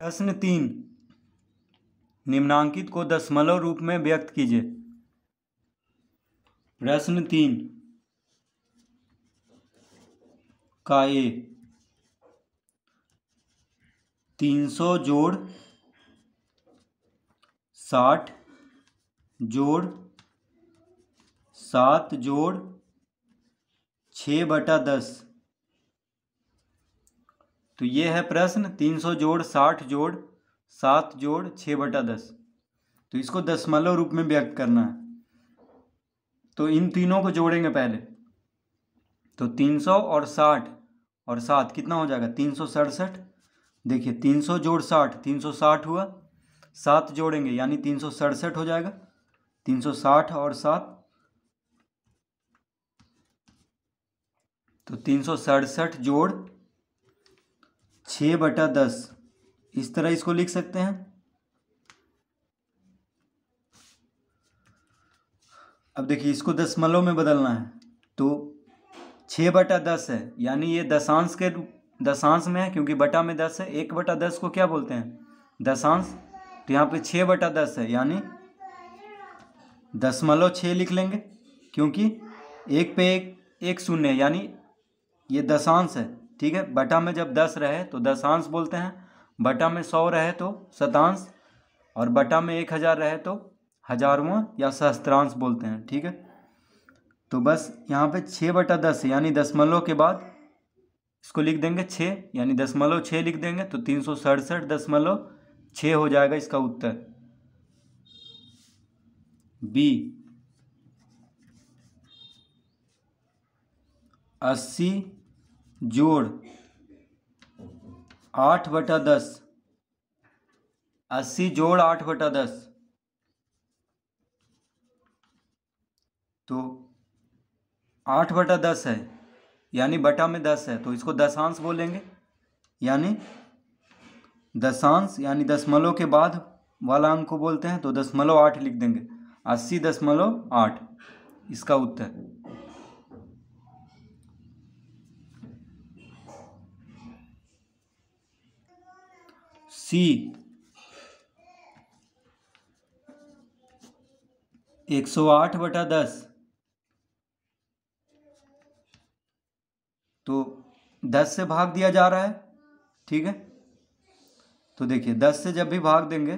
प्रश्न तीन निम्नांकित को दशमलव रूप में व्यक्त कीजिए प्रश्न तीन का ए तीन सौ जोड़ साठ जोड़ सात जोड़ छ बटा दस तो ये है प्रश्न तीन सौ जोड़ साठ जोड़ सात जोड़ छः बटा दस तो इसको दशमलव रूप में व्यक्त करना है तो इन तीनों को जोड़ेंगे पहले तो तीन सौ और साठ और सात कितना हो जाएगा तीन सौ सड़सठ देखिए तीन सौ जोड़ साठ तीन सौ साठ हुआ सात जोड़ेंगे यानी तीन सौ सड़सठ हो जाएगा तीन सौ साठ और सात तो तीन सौ सड़सठ जोड़ छः बटा दस इस तरह इसको लिख सकते हैं अब देखिए इसको दशमलव में बदलना है तो छः बटा दस है यानी ये दशांश के दशांश में है क्योंकि बटा में दस है एक बटा दस को क्या बोलते हैं दशांश तो यहाँ पे छः बटा दस है यानी दशमलव छः लिख लेंगे क्योंकि एक पे एक एक शून्य यानी ये दशांश है ठीक है बटा में जब दस रहे तो दशांश बोलते हैं बटा में सौ रहे तो शतांश और बटा में एक हज़ार रहे तो हजारवा या सहस्त्रांश बोलते हैं ठीक है तो बस यहाँ पे छः बटा दस यानी दशमलव के बाद इसको लिख देंगे छः यानी दशमलव छः लिख देंगे तो तीन सौ सड़सठ दशमलव छः हो जाएगा इसका उत्तर बी अस्सी जोड़ आठ बटा दस अस्सी जोड़ आठ बटा दस तो आठ बटा दस है यानी बटा में दस है तो इसको दशांश बोलेंगे यानी दशांश यानी दशमलव के बाद वाला अंक को बोलते हैं तो दशमलव आठ लिख देंगे अस्सी दशमलव आठ इसका उत्तर सी एक सौ आठ बटा दस तो दस से भाग दिया जा रहा है ठीक है तो देखिए दस से जब भी भाग देंगे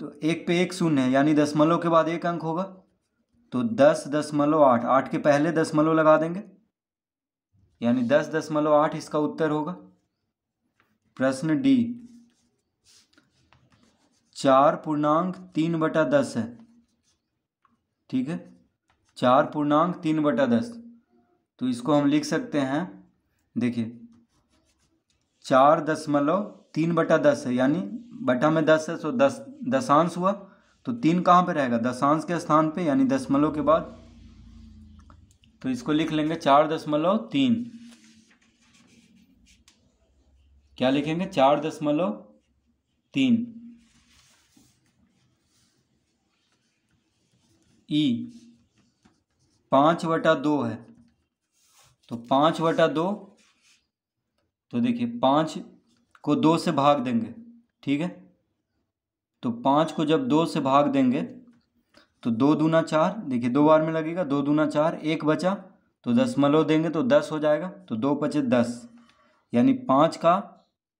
तो एक पे एक शून्य है यानी दसमलव के बाद एक अंक होगा तो दस दसमलव आठ आठ के पहले दसमलव लगा देंगे यानी दस दसमलव आठ इसका उत्तर होगा प्रश्न डी चार पूर्णांक तीन बटा दस है ठीक है चार पूर्णांक तीन बटा दस तो इसको हम लिख सकते हैं देखिए चार दशमलव तीन बटा दस है यानी बटा में दस है सो तो दस दशांश हुआ तो तीन कहाँ पे रहेगा दशांश के स्थान पे यानी दशमलव के बाद तो इसको लिख लेंगे चार दशमलव तीन क्या लिखेंगे चार दशमलव तीन ई पाँच बटा दो है तो पाँच बटा दो तो देखिए पाँच को दो से भाग देंगे ठीक है तो पाँच को जब दो से भाग देंगे तो दो दूना चार देखिए दो बार में लगेगा दो दूना चार एक बचा तो दस मलो देंगे तो दस हो जाएगा तो दो पचे दस यानी पाँच का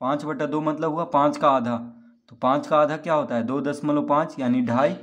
पाँच बटा दो मतलब हुआ पाँच का आधा तो पाँच का आधा क्या होता है दो दशमलव पाँच यानी ढाई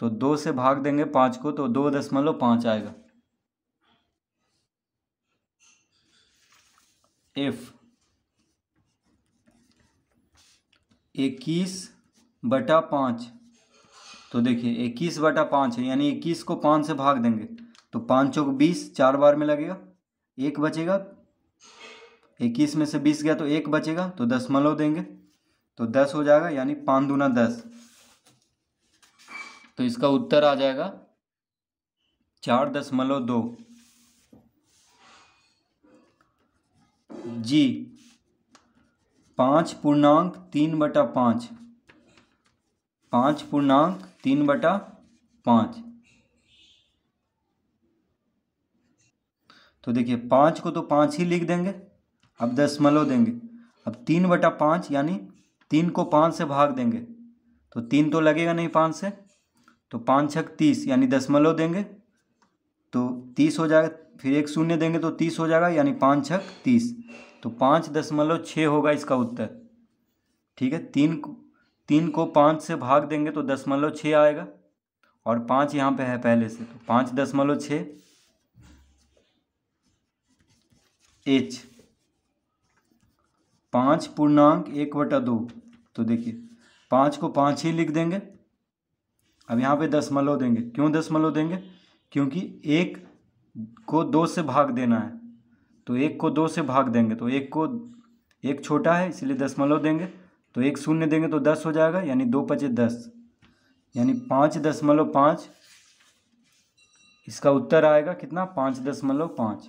तो दो से भाग देंगे पाँच को तो दो दशमलव पाँच आएगा एफ इक्कीस बटा पाँच तो देखिए इक्कीस बटा पाँच है यानी इक्कीस को पाँच से भाग देंगे तो पाँच चौक बीस चार बार में लगेगा एक बचेगा इक्कीस में से बीस गया तो एक बचेगा तो दसमलव देंगे तो दस हो जाएगा यानी पाँच दूना दस तो इसका उत्तर आ जाएगा चार दशमलव दो जी पांच पूर्णांक तीन बटा पांच पांच पूर्णांक तीन बटा पांच तो देखिए पांच को तो पांच ही लिख देंगे अब दशमलव देंगे अब तीन बटा पांच यानी तीन को पांच से भाग देंगे तो तीन तो लगेगा नहीं पांच से तो पाँच छक तीस यानी दशमलव देंगे तो तीस हो जाएगा फिर एक शून्य देंगे तो तीस हो जाएगा यानी पाँच छक तीस तो पाँच दशमलव छः होगा इसका उत्तर ठीक है तीन को तीन को पाँच से भाग देंगे तो दशमलव छः आएगा और पाँच यहाँ पे है पहले से तो पाँच दशमलव छः एच पाँच पूर्णांक एक बटा दो तो देखिए पाँच को पाँच ही लिख देंगे अब यहाँ पे मलो देंगे क्यों मलो देंगे क्योंकि एक को दो से भाग देना है तो एक को दो से भाग देंगे तो एक को एक छोटा है इसलिए दशमलव देंगे तो एक शून्य देंगे तो दस हो जाएगा यानी दो पचे दस यानी पाँच दशमलव पाँच इसका उत्तर आएगा कितना पाँच दशमलव पाँच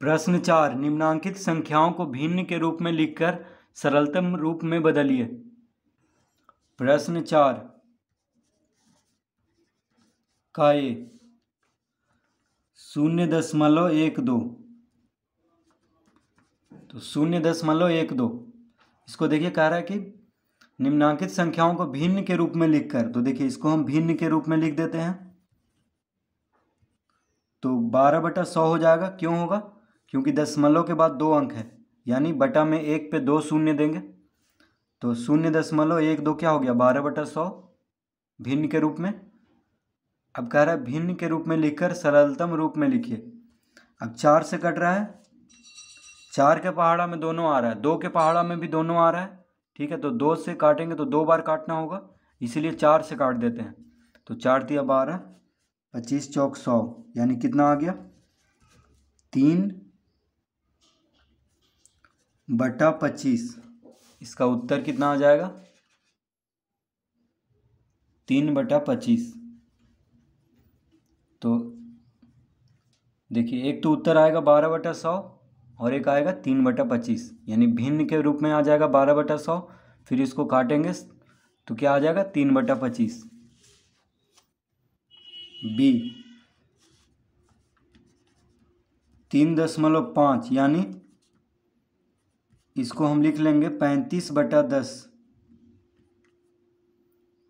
प्रश्न चार निम्नांकित संख्याओं को भिन्न के रूप में लिखकर सरलतम रूप में बदलिए प्रश्न चार काय शून्य दशमलव एक दो तो शून्य दशमलव एक दो इसको देखिए कह रहा है कि निम्नांकित संख्याओं को भिन्न के रूप में लिखकर तो देखिए इसको हम भिन्न के रूप में लिख देते हैं तो बारह बटा सौ हो जाएगा क्यों होगा क्योंकि दशमलव के बाद दो अंक है यानी बटा में एक पे दो शून्य देंगे तो शून्य दशमलव एक दो क्या हो गया बारह बटा सौ भिन्न के रूप में अब कह रहा है भिन्न के रूप में लिखकर सरलतम रूप में लिखिए अब चार से कट रहा है चार के पहाड़ा में दोनों आ रहा है दो के पहाड़ा में भी दोनों आ रहा है ठीक है तो दो से काटेंगे तो दो बार काटना होगा इसीलिए चार से काट देते हैं तो चार दिया बारह पच्चीस चौक सौ यानी कितना आ गया तीन बटा पच्चीस इसका उत्तर कितना आ जाएगा तीन बटा पच्चीस तो देखिए एक तो उत्तर आएगा बारह बटा सौ और एक आएगा तीन बटा पच्चीस यानी भिन्न के रूप में आ जाएगा बारह बटा सौ फिर इसको काटेंगे तो क्या आ जाएगा तीन बटा पच्चीस बी तीन दशमलव पाँच यानी इसको हम लिख लेंगे पैंतीस बटा दस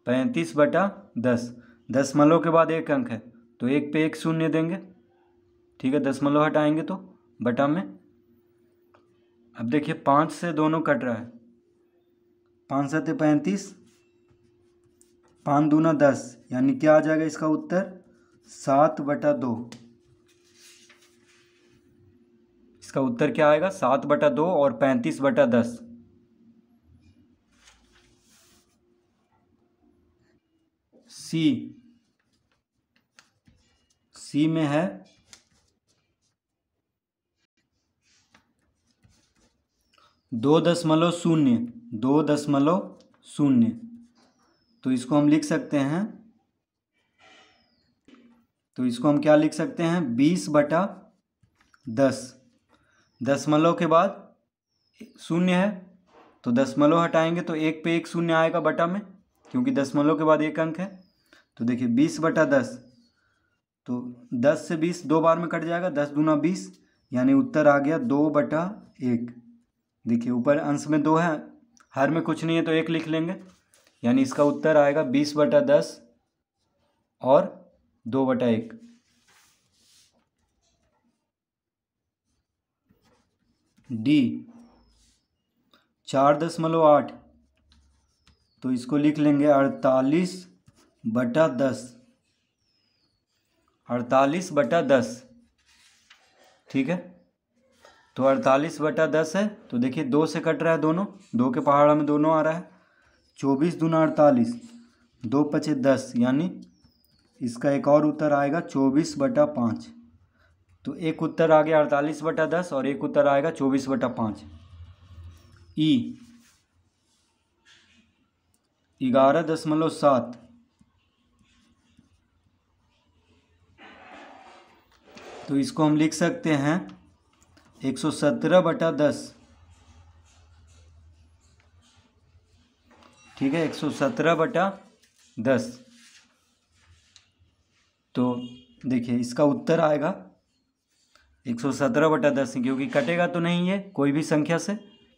पैंतीस बटा दस दसमलव के बाद एक अंक है तो एक पे एक शून्य देंगे ठीक है दसमलव हटाएंगे तो बटा में अब देखिए पाँच से दोनों कट रहा है पाँच सत्य पैंतीस पाँच दूना दस यानी क्या आ जाएगा इसका उत्तर सात बटा दो इसका उत्तर क्या आएगा सात बटा दो और पैंतीस बटा दस सी सी में है दो दशमलव शून्य दो दशमलव शून्य तो इसको हम लिख सकते हैं तो इसको हम क्या लिख सकते हैं बीस बटा दस दसमलव के बाद शून्य है तो दसमलव हटाएंगे तो एक पे एक शून्य आएगा बटा में क्योंकि दसमलव के बाद एक अंक है तो देखिए बीस बटा दस तो दस से बीस दो बार में कट जाएगा दस दूना बीस यानी उत्तर आ गया दो बटा एक देखिए ऊपर अंश में दो है हर में कुछ नहीं है तो एक लिख लेंगे यानी इसका उत्तर आएगा बीस बटा दस और दो बटा एक डी चार दशमलव आठ तो इसको लिख लेंगे अड़तालीस बटा दस अड़तालीस बटा दस ठीक है तो अड़तालीस बटा दस है तो देखिए दो से कट रहा है दोनों दो के पहाड़ा में दोनों आ रहा है चौबीस दूना अड़तालीस दो पचे दस यानी इसका एक और उत्तर आएगा चौबीस बटा पाँच तो एक उत्तर आ गया अड़तालीस बटा दस और एक उत्तर आएगा चौबीस बटा पाँच ई ग्यारह दशमलव सात तो इसको हम लिख सकते हैं एक सौ सत्रह बटा दस ठीक है एक सौ सत्रह बटा दस तो देखिए इसका उत्तर आएगा एक सौ सत्रह बटा दस क्योंकि कटेगा तो नहीं है कोई भी संख्या से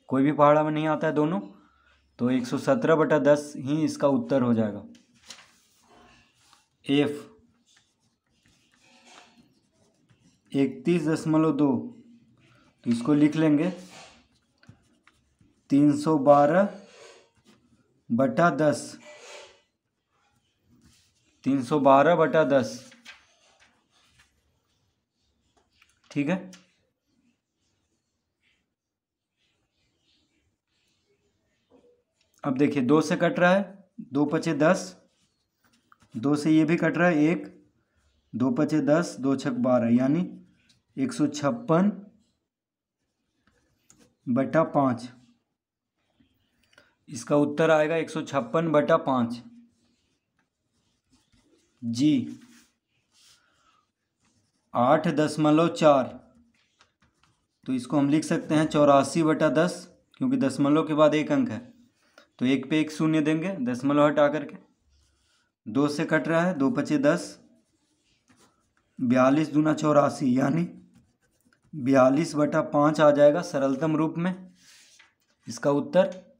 कोई भी पहाड़ा में नहीं आता है दोनों तो एक सौ सत्रह बटा दस ही इसका उत्तर हो जाएगा एफ इकतीस दशमलव दो तो इसको लिख लेंगे तीन सौ बारह बटा दस तीन सौ बारह बटा दस ठीक है अब देखिए दो से कट रहा है दो पचे दस दो से ये भी कट रहा है एक दो पचे दस दो छक बारह यानी एक सौ छप्पन बटा पाँच इसका उत्तर आएगा एक सौ छप्पन बटा पाँच जी आठ दशमलव चार तो इसको हम लिख सकते हैं चौरासी बटा दस क्योंकि दशमलव के बाद एक अंक है तो एक पे एक शून्य देंगे दशमलव हटा करके दो से कट रहा है दो पचे दस बयालीस दूना चौरासी यानी बयालीस बटा पाँच आ जाएगा सरलतम रूप में इसका उत्तर